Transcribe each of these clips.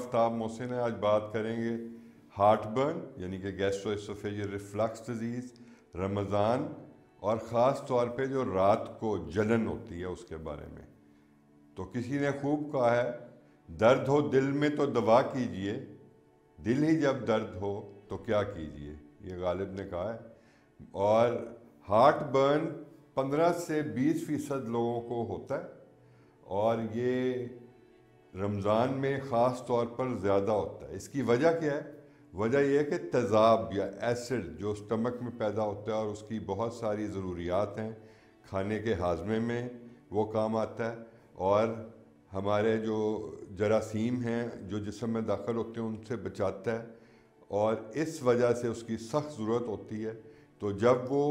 आफ्ताब मोहसिन है आज बात करेंगे हार्ट बर्न यानी कि gastro oesophageal reflux disease Ramzan और ख़ास तौर पे जो रात को जलन होती है उसके बारे में तो किसी ने खूब कहा है दर्द हो दिल में तो दवा कीजिए दिल ही जब दर्द हो तो क्या कीजिए ये गालिब ने कहा है और हार्ट बर्न पंद्रह से बीस फ़ीसद लोगों को होता है और ये रमज़ान में ख़ास तौर पर ज़्यादा होता है इसकी वजह क्या है वजह यह है कि तेज़ाब या एसिड जो स्टमक में पैदा होता है और उसकी बहुत सारी ज़रूरियात हैं खाने के हाजमे में वो काम आता है और हमारे जो जरासीम हैं जो जिसम में दाखिल होते हैं उनसे बचाता है और इस वजह से उसकी सख्त ज़रूरत होती है तो जब वो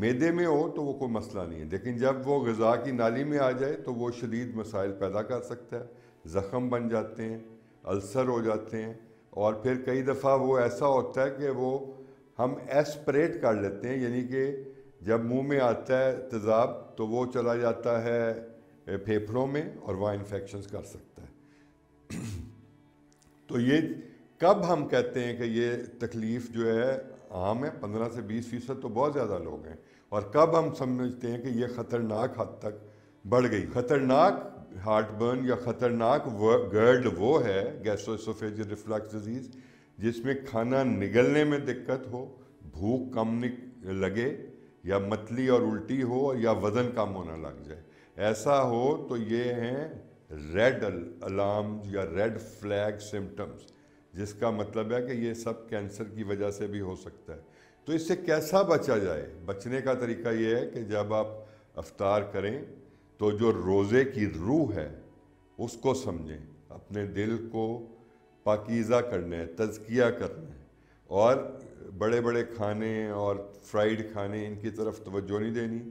मैदे में हो तो वो कोई मसला नहीं है लेकिन जब वो गज़ा की नाली में आ जाए तो वो शदीद मसाइल पैदा कर सकता है ज़ख़म बन जाते हैं अल्सर हो जाते हैं और फिर कई दफ़ा वो ऐसा होता है कि वो हम एस्परेट कर लेते हैं यानी कि जब मुंह में आता है तेज़ाब तो वो चला जाता है फेफड़ों में और वहाँ इन्फेक्शन कर सकता है तो ये कब हम कहते हैं कि ये तकलीफ़ जो है आम है पंद्रह से बीस फीसद तो बहुत ज़्यादा लोग हैं और कब हम समझते हैं कि ये ख़तरनाक हद तक बढ़ गई ख़तरनाक हार्ट बर्न या ख़तरनाक गर्ड वो है गैसोसोफेज रिफ्लक्स डिजीज़ जिसमें खाना निगलने में दिक्कत हो भूख कम लगे या मतली और उल्टी हो या वज़न कम होना लग जाए ऐसा हो तो ये हैं रेड अलार्म या रेड फ्लैग सिम्टम्स जिसका मतलब है कि ये सब कैंसर की वजह से भी हो सकता है तो इससे कैसा बचा जाए बचने का तरीका ये है कि जब आप अफ्तार करें तो जो रोज़े की रूह है उसको समझें अपने दिल को पाकिज़ा करना है तजकिया करना है और बड़े बड़े खाने और फ्राइड खाने इनकी तरफ तवज्जो नहीं देनी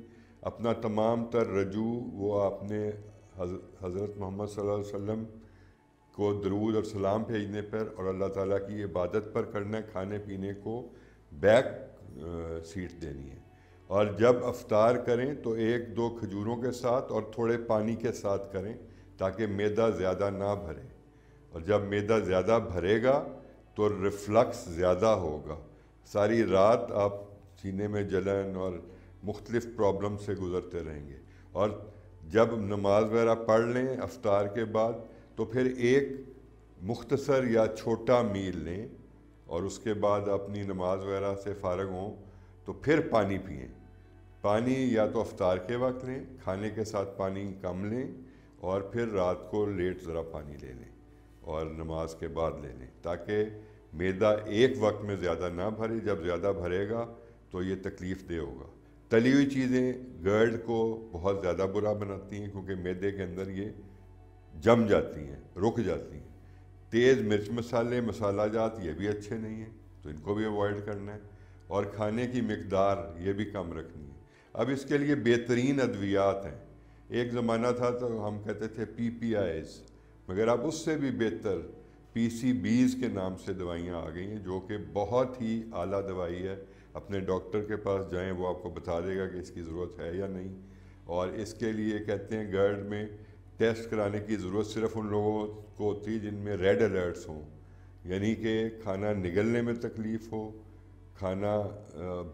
अपना तमाम तर रजू वो आपने हज़रत मोहम्मद सल्लल्लाहु अलैहि वसल्लम को दरूद और सलाम भेजने पर और अल्लाह ताला की इबादत पर करना खाने पीने को बैक सीट देनी है और जब अफ्तार करें तो एक दो खजूरों के साथ और थोड़े पानी के साथ करें ताकि मैदा ज़्यादा ना भरे और जब मैदा ज़्यादा भरेगा तो रिफ्लक्स ज़्यादा होगा सारी रात आप सीने में जलन और मुख्तलिफ़ प्रॉब्लम से गुज़रते रहेंगे और जब नमाज वगैरह पढ़ लें अफ्तार के बाद तो फिर एक मुख्तसर या छोटा मील लें और उसके बाद अपनी नमाज वगैरह से फारग हों तो फिर पानी पिएँ पानी या तो अफ्तार के वक्त लें खाने के साथ पानी कम लें और फिर रात को लेट ज़रा पानी ले लें और नमाज के बाद ले लें ताकि मैदा एक वक्त में ज़्यादा ना भरे जब ज़्यादा भरेगा तो ये तकलीफ़ दे होगा तली हुई चीज़ें गर्ड को बहुत ज़्यादा बुरा बनाती हैं क्योंकि मैदे के अंदर ये जम जाती हैं रुक जाती हैं तेज़ मिर्च मसाले मसाला जात ये भी अच्छे नहीं हैं तो इनको भी अवॉइड करना है और खाने की मकदार ये भी कम रखनी है अब इसके लिए बेहतरीन अद्वियात हैं एक ज़माना था तो हम कहते थे पी पी आईज मगर अब उससे भी बेहतर पी सी बीज़ के नाम से दवाइयाँ आ गई हैं जो कि बहुत ही आला दवाई है अपने डॉक्टर के पास जाएँ वो आपको बता देगा कि इसकी ज़रूरत है या नहीं और इसके लिए कहते हैं गर्ड में टेस्ट कराने की ज़रूरत सिर्फ उन लोगों को थी जिनमें रेड अलर्ट्स हों यानी कि खाना निगलने में तकलीफ़ हो खाना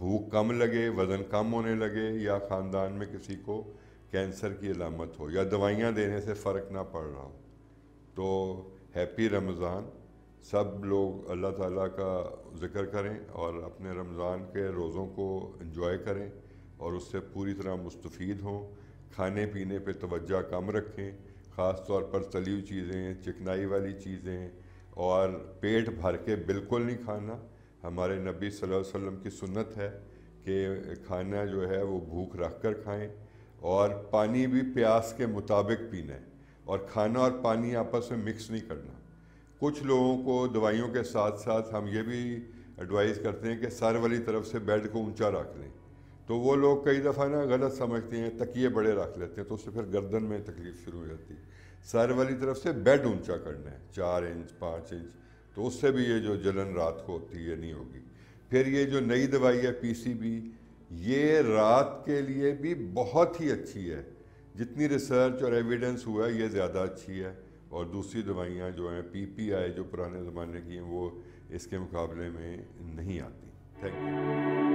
भूख कम लगे वज़न कम होने लगे या ख़ानदान में किसी को कैंसर की अलामत हो या दवाइयाँ देने से फ़र्क ना पड़ रहा हो तो हैप्पी रमज़ान सब लोग अल्लाह ताला का ज़िक्र करें और अपने रमज़ान के रोज़ों को इन्जॉय करें और उससे पूरी तरह मुस्तफ़ीद हों खाने पीने पे तवज्जा कम रखें ख़ास तौर पर तली हुई चीज़ें चिकनाई वाली चीज़ें और पेट भर के बिल्कुल नहीं खाना हमारे नबी सल्लल्लाहु अलैहि वसल्लम की सुन्नत है कि खाना जो है वो भूख रख कर खाएँ और पानी भी प्यास के मुताबिक पीना है और खाना और पानी आपस में मिक्स नहीं करना कुछ लोगों को दवाइयों के साथ साथ हम ये भी एडवाइस करते हैं कि सर वाली तरफ से बेड को ऊंचा रख लें तो वो लोग कई दफ़ा ना गलत समझते हैं तकिए बड़े रख लेते हैं तो उससे फिर गर्दन में तकलीफ शुरू हो जाती है सर वाली तरफ से बेड ऊंचा करना है चार इंच पाँच इंच तो उससे भी ये जो जलन रात को होती है नहीं होगी फिर ये जो नई दवाई है पीसीबी ये रात के लिए भी बहुत ही अच्छी है जितनी रिसर्च और एविडेंस हुआ है ये ज़्यादा अच्छी है और दूसरी दवाइयाँ जो हैं आई जो पुराने ज़माने की हैं वो इसके मुकाबले में नहीं आती थैंक यू